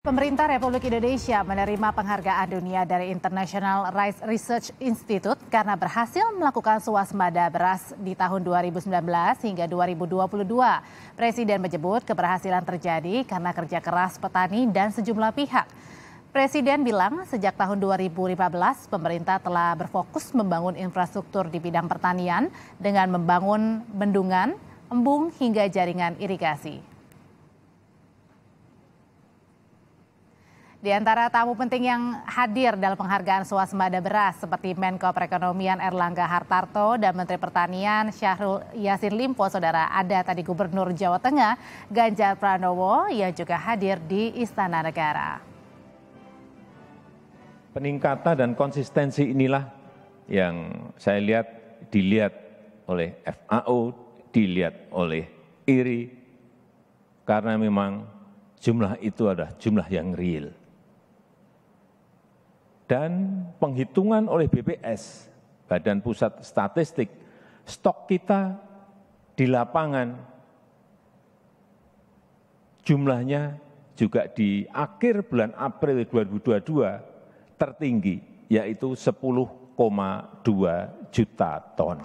Pemerintah Republik Indonesia menerima penghargaan dunia dari International Rice Research Institute karena berhasil melakukan swasembada beras di tahun 2019 hingga 2022. Presiden menyebut keberhasilan terjadi karena kerja keras petani dan sejumlah pihak. Presiden bilang sejak tahun 2015 pemerintah telah berfokus membangun infrastruktur di bidang pertanian dengan membangun bendungan, embung hingga jaringan irigasi. Di antara tamu penting yang hadir dalam penghargaan swasembada beras seperti Menko Perekonomian Erlangga Hartarto dan Menteri Pertanian Syahrul Yasin Limpo, saudara ada tadi Gubernur Jawa Tengah Ganjar Pranowo yang juga hadir di Istana Negara. Peningkatan dan konsistensi inilah yang saya lihat dilihat oleh FAO, dilihat oleh IRI, karena memang jumlah itu adalah jumlah yang real dan penghitungan oleh BPS, Badan Pusat Statistik, stok kita di lapangan jumlahnya juga di akhir bulan April 2022 tertinggi, yaitu 10,2 juta ton.